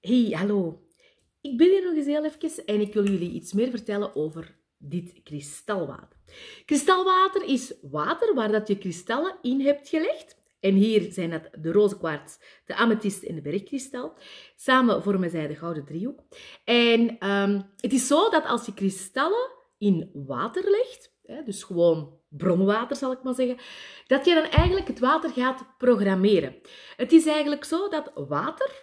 Hey, hallo. Ik ben hier nog eens heel even en ik wil jullie iets meer vertellen over dit kristalwater. Kristalwater is water waar dat je kristallen in hebt gelegd. En hier zijn dat de roze kwarts, de amethyst en de bergkristal. Samen vormen zij de gouden driehoek. En ehm, het is zo dat als je kristallen in water legt, dus gewoon bronwater zal ik maar zeggen, dat je dan eigenlijk het water gaat programmeren. Het is eigenlijk zo dat water,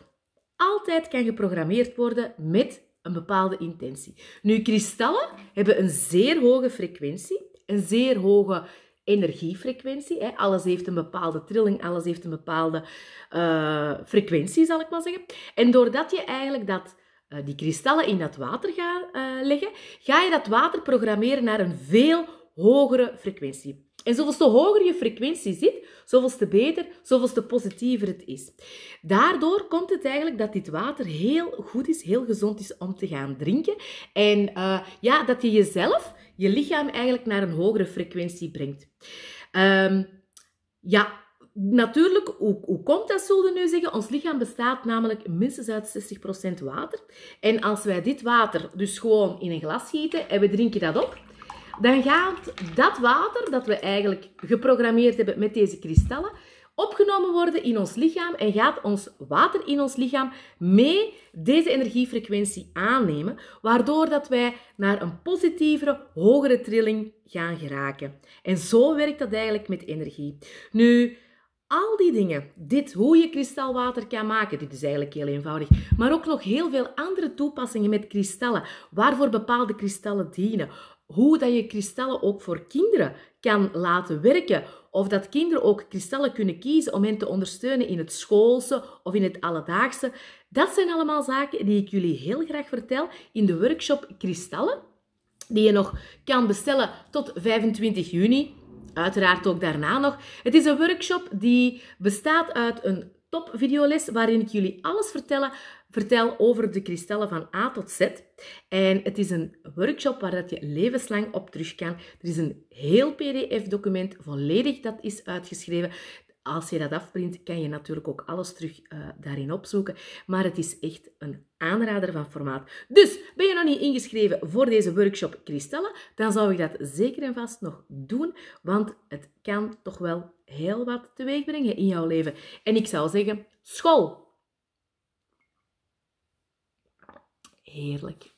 altijd kan geprogrammeerd worden met een bepaalde intentie. Nu, kristallen hebben een zeer hoge frequentie, een zeer hoge energiefrequentie. Hè. Alles heeft een bepaalde trilling, alles heeft een bepaalde eh, frequentie, zal ik maar zeggen. En doordat je eigenlijk dat, eh, die kristallen in dat water gaat eh, leggen, ga je dat water programmeren naar een veel hogere frequentie. En zoveelste hoger je frequentie zit, zoveelste beter, zoveelste positiever het is. Daardoor komt het eigenlijk dat dit water heel goed is, heel gezond is om te gaan drinken. En eh, ja, dat je jezelf, je lichaam eigenlijk naar een hogere frequentie brengt. Ehm, ja, natuurlijk, hoe, hoe komt dat, zullen we nu zeggen? Ons lichaam bestaat namelijk minstens uit 60% water. En als wij dit water dus gewoon in een glas gieten en we drinken dat op, dan gaat dat water dat we eigenlijk geprogrammeerd hebben met deze kristallen opgenomen worden in ons lichaam en gaat ons water in ons lichaam mee deze energiefrequentie aannemen, waardoor dat wij naar een positievere, hogere trilling gaan geraken. En zo werkt dat eigenlijk met energie. Nu, al die dingen, dit hoe je kristalwater kan maken, dit is eigenlijk heel eenvoudig, maar ook nog heel veel andere toepassingen met kristallen, waarvoor bepaalde kristallen dienen, hoe dat je kristallen ook voor kinderen kan laten werken. Of dat kinderen ook kristallen kunnen kiezen om hen te ondersteunen in het schoolse of in het alledaagse. Dat zijn allemaal zaken die ik jullie heel graag vertel in de workshop Kristallen. Die je nog kan bestellen tot 25 juni. Uiteraard ook daarna nog. Het is een workshop die bestaat uit een videoles waarin ik jullie alles vertellen, vertel over de kristallen van A tot Z. En het is een workshop waar dat je levenslang op terug kan. Er is een heel PDF-document, volledig dat is uitgeschreven. Als je dat afprint, kan je natuurlijk ook alles terug eh, daarin opzoeken. Maar het is echt een aanrader van formaat. Dus ben je nog niet ingeschreven voor deze workshop Kristallen, dan zou ik dat zeker en vast nog doen, want het kan toch wel heel wat teweeg brengen in jouw leven. En ik zou zeggen, school. Heerlijk.